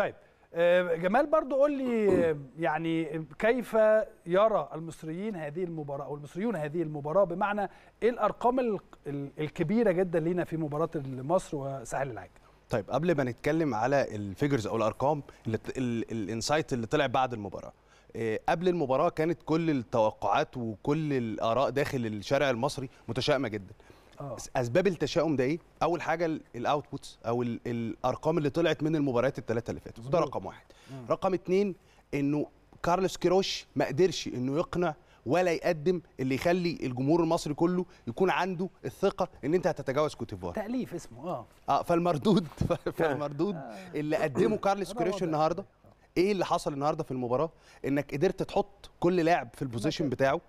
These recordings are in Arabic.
طيب آه، جمال برضو قول لي يعني كيف يرى المصريين هذه المباراه او المصريون هذه المباراه بمعنى ايه الارقام الكبيره جدا لينا في مباراه مصر وساحل العاج طيب قبل ما نتكلم على الفيجرز او الارقام الانسايت اللي طلع بعد المباراه آه، قبل المباراه كانت كل التوقعات وكل الاراء داخل الشارع المصري متشائمه جدا أوه. اسباب التشاؤم ده ايه اول حاجه الاوتبوتس او الـ الارقام اللي طلعت من المباريات الثلاثه اللي فاتت ده رقم واحد مم. رقم اثنين انه كارلوس كيروش ما قدرش انه يقنع ولا يقدم اللي يخلي الجمهور المصري كله يكون عنده الثقه ان انت هتتجاوز كوتيفوار تاليف اسمه اه اه فالمردود فالمردود آه. اللي قدمه كارلوس كيروش النهارده ايه اللي حصل النهارده في المباراه انك قدرت تحط كل لاعب في البوزيشن بتاعه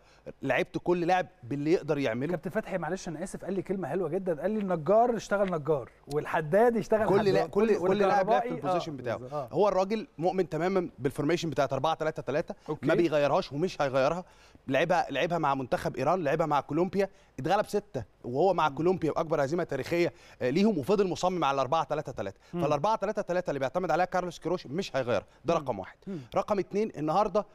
لعبت كل لاعب باللي يقدر يعمله كابتن فتحي معلش انا اسف قال لي كلمه حلوه جدا قال لي النجار اشتغل نجار والحداد اشتغل كل حداد. لا كل كل لاعب لعب في البوزيشن آه بتاعه آه. هو الراجل مؤمن تماما بالفورميشن بتاعت 4 3 3 ما بيغيرهاش ومش هيغيرها لعبها لعبها مع منتخب ايران لعبها مع كولومبيا اتغلب 6 وهو مع كولومبيا واكبر هزيمه تاريخيه آه، ليهم وفضل مصمم على 4 3 3 فال 4 3 3 اللي بيعتمد عليها كارلوس كيروش مش هيغيرها ده رقم واحد رقم اثنين النهارده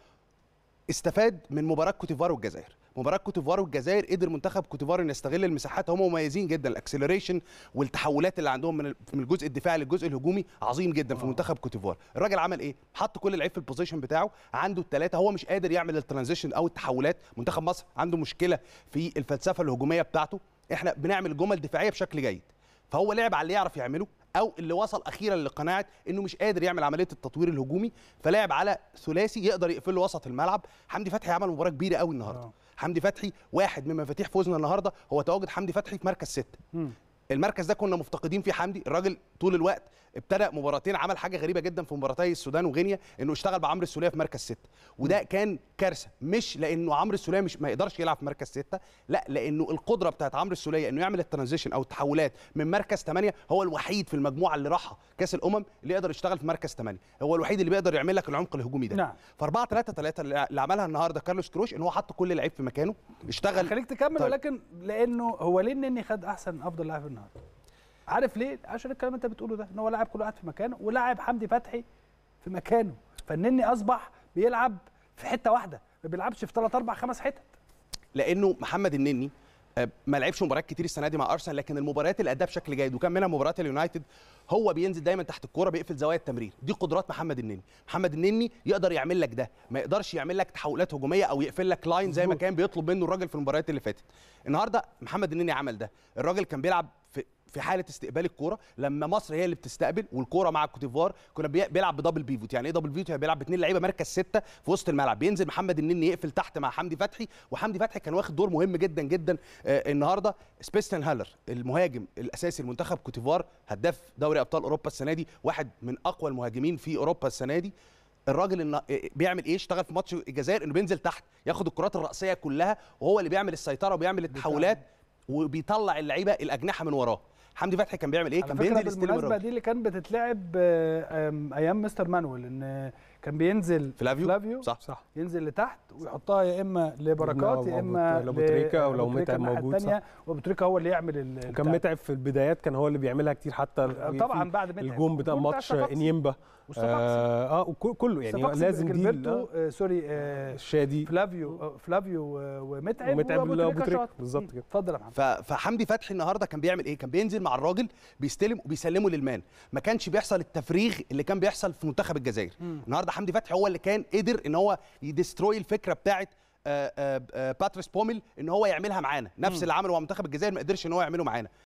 استفاد من مباراه كوتيفوار والجزائر مباراه كوتيفوار والجزائر قدر منتخب كوتيفوار انه يستغل المساحات هم مميزين جدا الاكسلريشن والتحولات اللي عندهم من من الجزء الدفاعي للجزء الهجومي عظيم جدا في منتخب كوتيفوار الراجل عمل ايه حط كل لعيب في البوزيشن بتاعه عنده الثلاثه هو مش قادر يعمل الترانزيشن او التحولات منتخب مصر عنده مشكله في الفلسفه الهجوميه بتاعته احنا بنعمل جمل دفاعيه بشكل جيد فهو لعب على اللي يعرف يعمله او اللي وصل اخيرا لقناعه انه مش قادر يعمل عمليه التطوير الهجومي فلعب على ثلاثي يقدر يقفل له وسط الملعب حمدي فتحي عمل مباراه كبيره قوي النهارده آه. حمدي فتحي واحد من مفاتيح فوزنا النهارده هو تواجد حمدي فتحي في مركز ستة المركز ده كنا مفتقدين فيه حمدي الراجل طول الوقت ابتدى مباراتين عمل حاجه غريبه جدا في مباراتي السودان وغينيا انه اشتغل بعمر السوليه في مركز سته وده كان كارثه مش لانه عمرو السوليه مش ما يقدرش يلعب في مركز سته لا لانه القدره بتاعت عمرو السوليه انه يعمل الترانزيشن او التحولات من مركز 8 هو الوحيد في المجموعه اللي راحها كاس الامم اللي يقدر يشتغل في مركز 8 هو الوحيد اللي بيقدر يعمل لك العمق الهجومي ده نعم. ف 4 3 3 اللي عملها النهارده كارلوس كروش ان هو حط كل لعيب في مكانه اشتغل خليك تكمل طيب. ولكن لانه هو ليه النني خد احسن افضل لاعب النهارده عارف ليه عشان الكلام انت بتقوله ده ان هو لاعب كل واحد في مكانه ولاعب حمدي فتحي في مكانه فالنني اصبح بيلعب في حته واحده ما بيلعبش في ثلاث اربع خمس حتت لانه محمد النني آه، ما لعبش مباريات كتير السنه دي مع ارسنال لكن المباريات اللي اداها بشكل جيد وكان منها مباراه اليونايتد هو بينزل دايما تحت الكوره بيقفل زوايا التمرير دي قدرات محمد النني محمد النني يقدر يعمل لك ده ما يقدرش يعمل لك تحولات هجوميه او يقفل لك لاين زي ما كان بيطلب منه الراجل في المباريات اللي فاتت النهارده محمد النني عمل ده الراجل كان بيلعب في حاله استقبال الكوره لما مصر هي اللي بتستقبل والكوره مع الكوتيفوار كنا بيلعب بدبل بيفوت يعني ايه دبل بيفوت يعني بيلعب باثنين لعيبه مركز سته في وسط الملعب بينزل محمد النني يقفل تحت مع حمدي فتحي وحمدي فتحي كان واخد دور مهم جدا جدا آه النهارده سبيستن هالر المهاجم الاساسي لمنتخب كوتيفوار هداف دوري ابطال اوروبا السنه دي واحد من اقوى المهاجمين في اوروبا السنه دي الراجل آه، آه، بيعمل ايه اشتغل في ماتش الجزائر انه بينزل تحت ياخد الكرات الراسيه كلها وهو اللي بيعمل السيطره وبيعمل التحولات وبيطلع اللعيبه الاجنحه من وراه حمدي فتحي كان بيعمل ايه كان بينزل يستلم الركله دي اللي كان بتتلعب ايام مستر مانويل ان كان بينزل فلافيو, فلافيو صح صح ينزل لتحت ويحطها يا اما لبركات يا اما لبوتريكا او لو متعب موجود صح وبوتريكا هو اللي يعمل وكان متعب في البدايات كان هو اللي بيعملها كتير حتى آه، طبعا بعد متعب الجون بتاع ماتش انيمبا اه, آه كله يعني لازم دي آه سوري آه شادي فلافيو آه فلافيو آه ومتعب ومتعب لابوتريكا بالظبط كده اتفضل يا محمد فحمدي فتحي النهارده كان بيعمل ايه؟ كان بينزل مع الراجل بيستلم وبيسلمه للمان ما كانش بيحصل التفريغ اللي كان بيحصل في منتخب الجزائر النهارده حمدي فتحي هو اللي كان قدر ان هو يدستروي الفكره بتاعه آه، آه، آه، باتريس بوميل ان هو يعملها معانا نفس اللي عمله مع منتخب الجزائر ما قدرش ان هو يعمله معانا